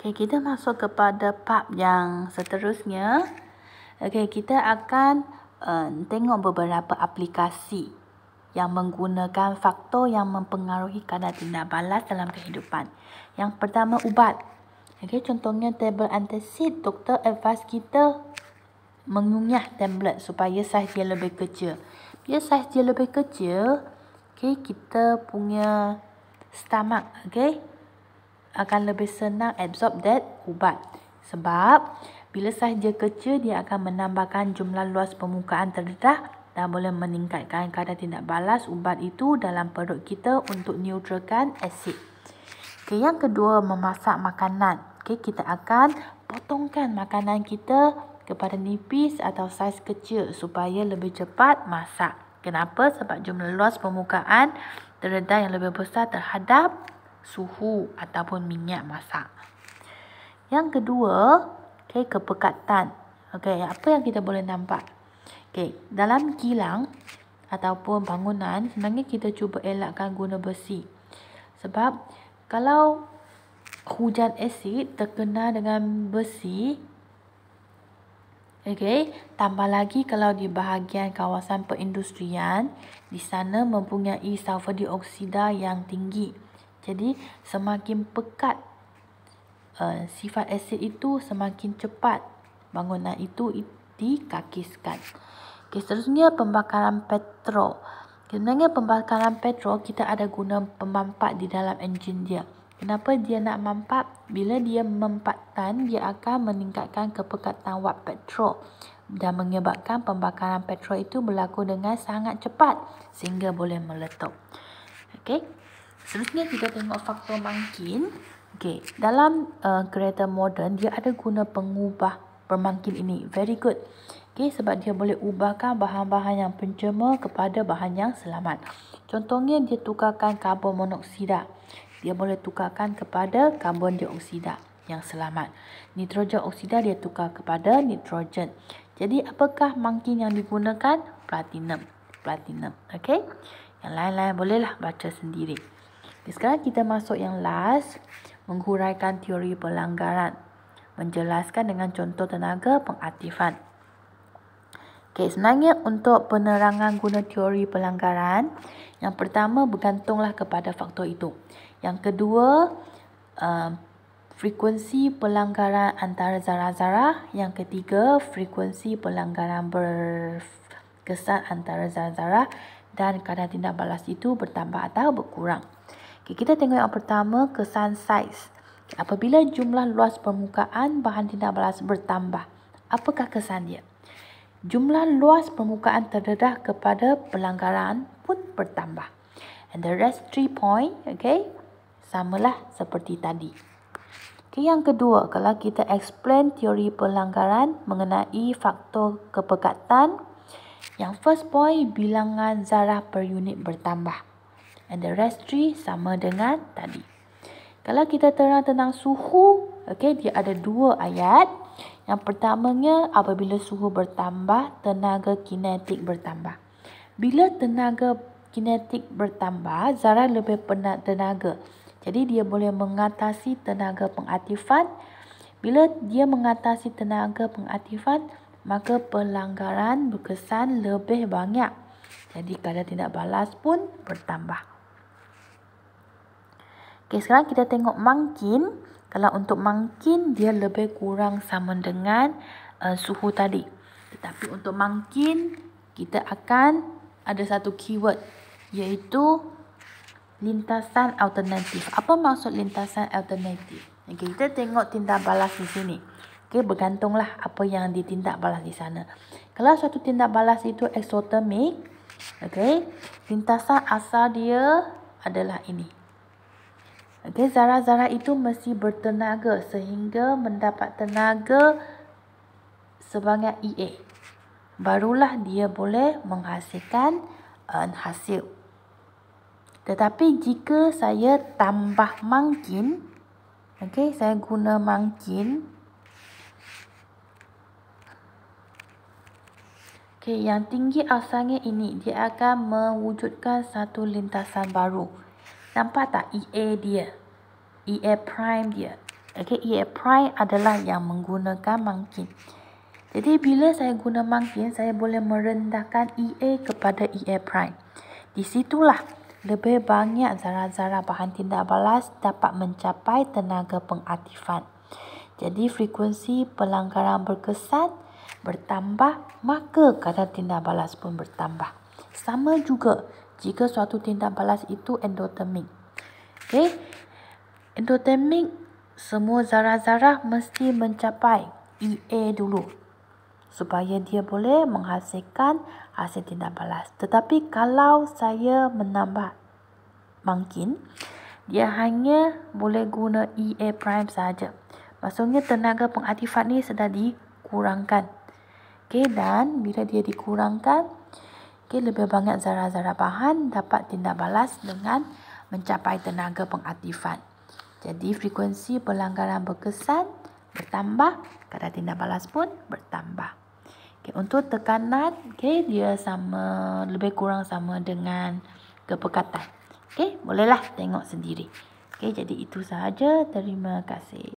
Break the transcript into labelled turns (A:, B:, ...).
A: Okay kita masuk kepada part yang seterusnya. Okay kita akan uh, tengok beberapa aplikasi yang menggunakan faktor yang mempengaruhi kadar tindak balas dalam kehidupan. Yang pertama, ubat. Okay contohnya tablet antasid. doktor advise kita mengunyah tablet supaya saiz dia lebih kecil. Bila saiz dia lebih kecil, Okay kita punya stomach, Okay akan lebih senang absorb that ubat sebab bila sahaja kecil dia akan menambahkan jumlah luas permukaan terdedah dan boleh meningkatkan kadar tindak balas ubat itu dalam perut kita untuk neutralkan asid. Okay, yang kedua memasak makanan. Okay, kita akan potongkan makanan kita kepada nipis atau saiz kecil supaya lebih cepat masak. Kenapa? Sebab jumlah luas permukaan terdedah yang lebih besar terhadap suhu ataupun minyak masak. Yang kedua, okay, kepekatan. Okay, apa yang kita boleh nampak? Okay, dalam kilang ataupun bangunan, sebenarnya kita cuba elakkan guna besi. Sebab kalau hujan asid terkena dengan besi, Okay, tambah lagi kalau di bahagian kawasan perindustrian, di sana mempunyai sulfur dioksida yang tinggi. Jadi semakin pekat uh, sifat asid itu semakin cepat bangunan itu dikakiskan. Okay, seterusnya pembakaran petrol. Sebenarnya pembakaran petrol kita ada guna pemampat di dalam enjin dia. Kenapa dia nak mampat? Bila dia mempatkan, dia akan meningkatkan kepekatan wap petrol dan menyebabkan pembakaran petrol itu berlaku dengan sangat cepat sehingga boleh meletup. Okey. Seterusnya kita tengok faktor mangkin. Okey, dalam uh, kereta moden dia ada guna pengubah permangkin ini. Very good. Okey, sebab dia boleh ubahkan bahan-bahan yang pencerma kepada bahan yang selamat. Contohnya dia tukarkan karbon monoksida. Dia boleh tukarkan kepada karbon dioksida yang selamat. Nitrogen oksida dia tukar kepada nitrogen. Jadi apakah mangkin yang digunakan? Platinum. Platinum. Okey. Yang lain-lain bolehlah baca sendiri. Okay, sekarang kita masuk yang last, menghuraikan teori pelanggaran. Menjelaskan dengan contoh tenaga pengaktifan. Okay, sebenarnya untuk penerangan guna teori pelanggaran, yang pertama bergantunglah kepada faktor itu. Yang kedua, uh, frekuensi pelanggaran antara zarah-zarah. Yang ketiga, frekuensi pelanggaran berkesan antara zarah-zarah dan kadar tindak balas itu bertambah atau berkurang. Okay, kita tengok yang pertama, kesan saiz. apabila jumlah luas permukaan bahan tindak balas bertambah, apakah kesan dia? Jumlah luas permukaan terdedah kepada pelanggaran pun bertambah. And the rest three point, okay, samalah seperti tadi. Okay, yang kedua, kalau kita explain teori pelanggaran mengenai faktor kepekatan, yang first point, bilangan zarah per unit bertambah and the rest three sama dengan tadi. Kalau kita terang tentang suhu, okay, dia ada dua ayat. Yang pertamanya, apabila suhu bertambah, tenaga kinetik bertambah. Bila tenaga kinetik bertambah, zarah lebih penat tenaga. Jadi dia boleh mengatasi tenaga pengaktifan. Bila dia mengatasi tenaga pengaktifan, maka pelanggaran berkesan lebih banyak. Jadi kadar tindak balas pun bertambah. Okay, sekarang kita tengok mangkin. Kalau untuk mangkin, dia lebih kurang sama dengan uh, suhu tadi. Tetapi untuk mangkin, kita akan ada satu keyword iaitu lintasan alternatif. Apa maksud lintasan alternatif? Okay, kita tengok tindak balas di sini. Okay, bergantunglah apa yang ditindak balas di sana. Kalau suatu tindak balas itu exothermic, okay, lintasan asal dia adalah ini. Okay, zarah-zarah itu mesti bertenaga sehingga mendapat tenaga sebanyak EA. Barulah dia boleh menghasilkan uh, hasil. Tetapi jika saya tambah mangkin, okay, saya guna mangkin, Okay, yang tinggi asalnya ini dia akan mewujudkan satu lintasan baru. Nampak tak EA dia? EA prime dia. okay EA prime adalah yang menggunakan mangkin. Jadi bila saya guna mangkin, saya boleh merendahkan EA kepada EA prime. Di situlah lebih banyak zarah-zarah bahan tindak balas dapat mencapai tenaga pengaktifan. Jadi frekuensi pelanggaran berkesan bertambah, maka kadar tindak balas pun bertambah. Sama juga jika suatu tindak balas itu endotermik. Okay. Eh, endotermik, semua zarah-zarah mesti mencapai EA dulu supaya dia boleh menghasilkan hasil tindak balas. Tetapi kalau saya menambah mungkin dia hanya boleh guna EA prime saja. Maksudnya tenaga pengaktifan ni sudah dikurangkan. Okey dan bila dia dikurangkan Okay, lebih banyak zarah-zarah bahan dapat tindak balas dengan mencapai tenaga pengaktifan. Jadi frekuensi pelanggaran berkesan bertambah, kadar tindak balas pun bertambah. Okay, untuk tekanan, okay, dia sama lebih kurang sama dengan kepekatan. Okay, bolehlah tengok sendiri. Okay, jadi itu sahaja. Terima kasih.